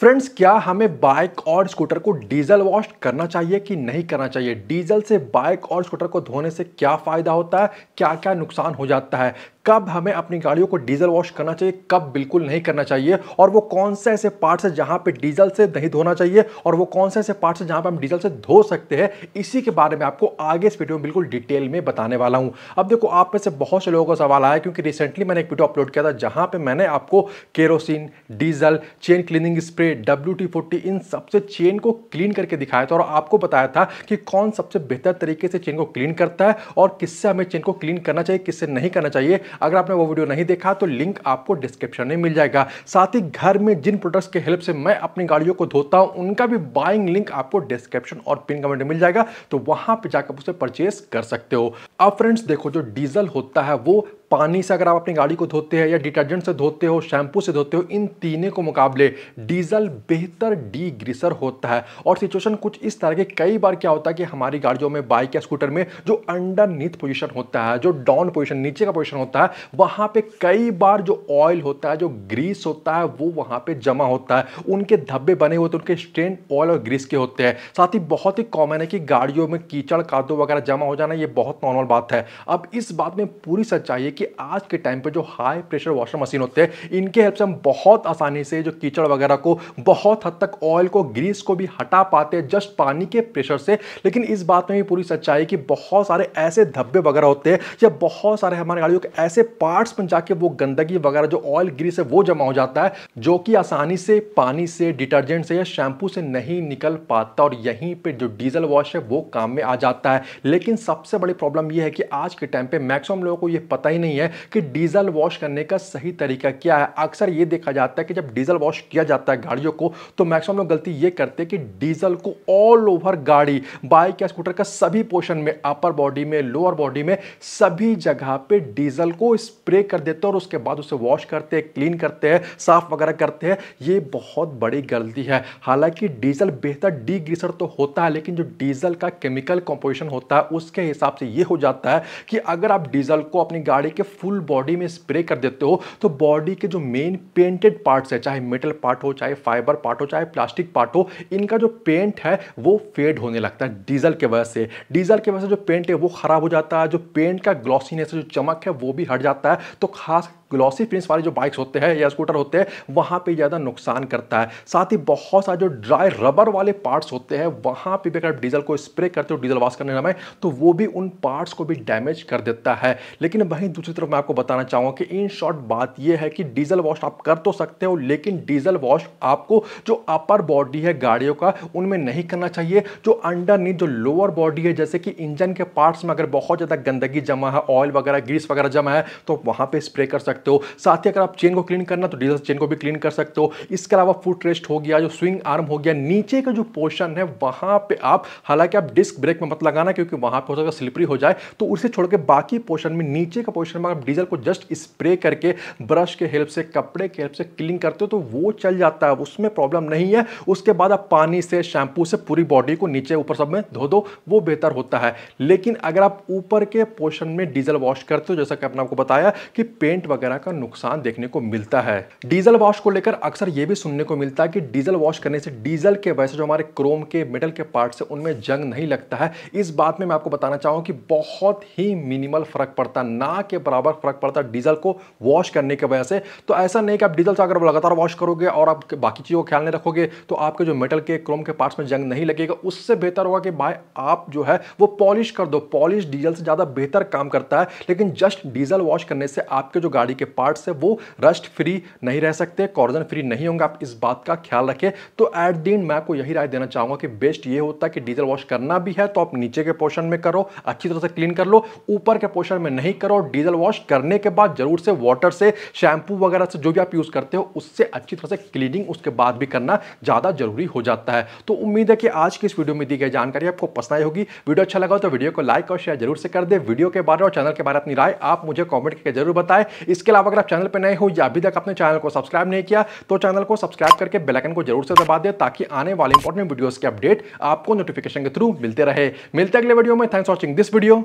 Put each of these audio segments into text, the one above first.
friends क्या हमें bike और स्कूटर को डीजल वॉश करना चाहिए कि नहीं करना चाहिए डीजल से बाइक और स्कूटर को धोने से क्या फ़ायदा होता है क्या क्या नुकसान हो जाता है कब हमें अपनी गाड़ियों को डीजल वॉश करना चाहिए कब बिल्कुल नहीं करना चाहिए और वो कौन से ऐसे पार्ट्स है जहाँ पे डीजल से नहीं धोना चाहिए और वो कौन से ऐसे पार्ट्स है जहाँ पर हम डीजल से धो सकते हैं इसी के बारे में आपको आगे इस वीडियो में बिल्कुल डिटेल में बताने वाला हूँ अब देखो आप में से बहुत से लोगों का सवाल आया क्योंकि रिसेंटली मैंने एक वीडियो अपलोड किया था जहाँ पर मैंने आपको kerosene diesel chain cleaning spray W T forty इन सबसे चेन को क्लीन करके दिखाया था और आपको बताया था कि कौन सबसे बेहतर तरीके से चेन को क्लीन करता है और किससे हमें चेन को क्लीन करना चाहिए किससे नहीं करना चाहिए अगर आपने वो वीडियो नहीं देखा तो लिंक आपको डिस्क्रिप्शन में मिल जाएगा साथ ही घर में जिन प्रोडक्ट्स के हेल्प से मैं अपनी गाड़ियों को धोता हूँ उनका भी बाइंग लिंक आपको डिस्क्रिप्शन और पिन कमेंट में मिल जाएगा तो वहां पर जाकर उसे परचेस कर सकते हो अब फ्रेंड्स देखो जो डीजल होता है वो पानी से अगर आप अपनी गाड़ी को धोते हैं या डिटर्जेंट से धोते हो शैम्पू से धोते हो इन तीनों को मुकाबले डीजल बेहतर डी ग्रीसर होता है और सिचुएशन कुछ इस तरह के कई बार क्या होता है कि हमारी गाड़ियों में बाइक या स्कूटर में जो अंडर नीथ पोजिशन होता है जो डाउन पोजिशन नीचे का पोजिशन होता है वहाँ पर कई बार जो ऑयल होता है जो ग्रीस होता है वो वहाँ पर जमा होता है उनके धब्बे बने हुए तो उनके स्ट्रेन ऑयल और ग्रीस के होते हैं साथ ही बहुत ही कॉमन है कि गाड़ियों में कीचड़ कादों वगैरह जमा हो जाना ये बहुत नॉर्मल बात है अब इस बात में पूरी सच्चाई है कि आज के टाइम पर जो हाई प्रेशर वॉशर मशीन होते हैं इनके हेल्प से हम बहुत आसानी से जो कीचड़ वगैरह को बहुत हद तक ऑयल को ग्रीस को भी हटा पाते हैं जस्ट पानी के प्रेशर से लेकिन इस बात में भी पूरी सच्चाई कि बहुत सारे ऐसे धब्बे वगैरह होते हैं या बहुत सारे हमारे गाड़ियों के ऐसे पार्ट्स में जाके वो गंदगी वगैरह जो ऑयल ग्रीस है वो जमा हो जाता है जो कि आसानी से पानी से डिटर्जेंट से या शैम्पू से नहीं निकल पाता और यहीं पर जो डीजल वॉश है वो काम में आ जाता है लेकिन सबसे बड़ी प्रॉब्लम यह है कि आज के टाइम पे मैक्सिमम लोगों को यह पता ही नहीं नहीं है कि डीजल वॉश करने का सही तरीका क्या है अक्सर ये देखा जाता है कि जब डीजल वॉश किया जाता है गाड़ियों को तो मैक्सिमम लोग गलती ये करते हैं कि डीजल को ऑल ओवर गाड़ी बाइक या स्कूटर का सभी पोर्शन में अपर बॉडी में लोअर बॉडी में सभी जगह पे डीजल को स्प्रे कर देते हैं और उसके बाद उसे वॉश करते हैं क्लीन करते हैं साफ वगैरह करते हैं ये बहुत बड़ी गलती है हालांकि डीजल बेहतर डीग्रीसर तो होता है लेकिन जो डीजल का केमिकल कंपोजिशन होता है उसके हिसाब से ये हो जाता है कि अगर आप डीजल को अपनी गाड़ी के फुल बॉडी में स्प्रे कर देते हो तो बॉडी के जो मेन पेंटेड पार्ट्स है चाहे मेटल पार्ट हो चाहे फाइबर पार्ट हो चाहे प्लास्टिक पार्ट हो इनका जो पेंट है वो फेड होने लगता है डीजल के वजह से डीजल की वजह से जो पेंट है वो खराब हो जाता है जो पेंट का ग्लॉसीनेस जो चमक है वो भी हट जाता है तो खास ग्लॉसी फिनिश वाले जो बाइक्स होते हैं या स्कूटर होते हैं वहाँ पर ज़्यादा नुकसान करता है साथ ही बहुत सारे जो ड्राई रबर वाले पार्ट्स होते हैं वहाँ पर भी अगर आप डीजल को स्प्रे करते हो डीजल वाश करने समय तो वो भी उन पार्ट्स को भी डैमेज कर देता है लेकिन वहीं दूसरी तरफ मैं आपको बताना चाहूँगा कि इन शॉर्ट बात यह है कि डीजल वॉश आप कर तो सकते हो लेकिन डीजल वॉश आपको जो अपर बॉडी है गाड़ियों का उनमें नहीं करना चाहिए जो अंडर जो लोअर बॉडी है जैसे कि इंजन के पार्ट्स में अगर बहुत ज़्यादा गंदगी जमा है ऑयल वगैरह ग्रीस वगैरह जमा है तो वहाँ पर स्प्रे कर सकते सकते हो साथ ही अगर आप चेन को क्लीन करना तो डीजल चेन को भी क्लीन कर सकते हो इसके अलावा फुट रेस्ट हो गया जो स्विंग आर्म हो गया नीचे का जो पोर्शन है वहां पे आप हालांकि आप डिस्क ब्रेक में मत लगाना क्योंकि वहां पर स्लिपरी हो जाए तो उसे छोड़ के बाकी पोर्शन में नीचे का पोर्शन में आप डीजल को जस्ट स्प्रे करके ब्रश के हेल्प से कपड़े के हेल्प से क्लीन करते हो तो वो चल जाता है उसमें प्रॉब्लम नहीं है उसके बाद आप पानी से शैम्पू से पूरी बॉडी को नीचे ऊपर सब में धो दो वो बेहतर होता है लेकिन अगर आप ऊपर के पोर्शन में डीजल वॉश करते हो जैसा कि आपने आपको बताया कि पेंट वगैरह वगैरह का नुकसान देखने को मिलता है डीजल वॉश को लेकर अक्सर ये भी सुनने को मिलता है कि डीजल वॉश करने से डीजल के वैसे जो हमारे क्रोम के मेटल के पार्ट है उनमें जंग नहीं लगता है इस बात में मैं आपको बताना चाहूँ कि बहुत ही मिनिमल फर्क पड़ता ना के बराबर फर्क पड़ता डीजल को वॉश करने की वजह से तो ऐसा नहीं कि आप डीजल से अगर लगातार वॉश करोगे और आप बाकी चीज़ों का ख्याल नहीं रखोगे तो आपके जो मेटल के क्रोम के पार्ट्स में जंग नहीं लगेगा उससे बेहतर होगा कि भाई आप जो है वो पॉलिश कर दो पॉलिश डीजल से ज़्यादा बेहतर काम करता है लेकिन जस्ट डीजल वॉश करने से आपके जो गाड़ी बॉडी के पार्ट्स है वो रस्ट फ्री नहीं रह सकते कॉर्जन फ्री नहीं होंगे आप इस बात का ख्याल रखें तो एट दी एंड मैं आपको यही राय देना चाहूंगा कि बेस्ट ये होता है कि डीजल वॉश करना भी है तो आप नीचे के पोर्शन में करो अच्छी तरह से क्लीन कर लो ऊपर के पोर्शन में नहीं करो डीजल वॉश करने के बाद जरूर से वाटर से शैम्पू वगैरह से जो भी आप यूज़ करते हो उससे अच्छी तरह से क्लीनिंग उसके बाद भी करना ज़्यादा जरूरी हो जाता है तो उम्मीद है कि आज की इस वीडियो में दी गई जानकारी आपको पसंद आई होगी वीडियो अच्छा लगा तो वीडियो को लाइक और शेयर जरूर से कर दे वीडियो के बारे और चैनल के बारे में अपनी राय आप मुझे कॉमेंट करके जरूर बताएं इसके इसके अलावा अगर आप चैनल पर नए हो या अभी तक अपने चैनल को सब्सक्राइब नहीं किया तो चैनल को सब्सक्राइब करके बेलाइकन को जरूर से दबा दें ताकि आने वाले इंपॉर्टेंट वीडियोज़ के अपडेट आपको नोटिफिकेशन के थ्रू मिलते रहे मिलते अगले वीडियो में thanks watching this video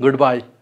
good bye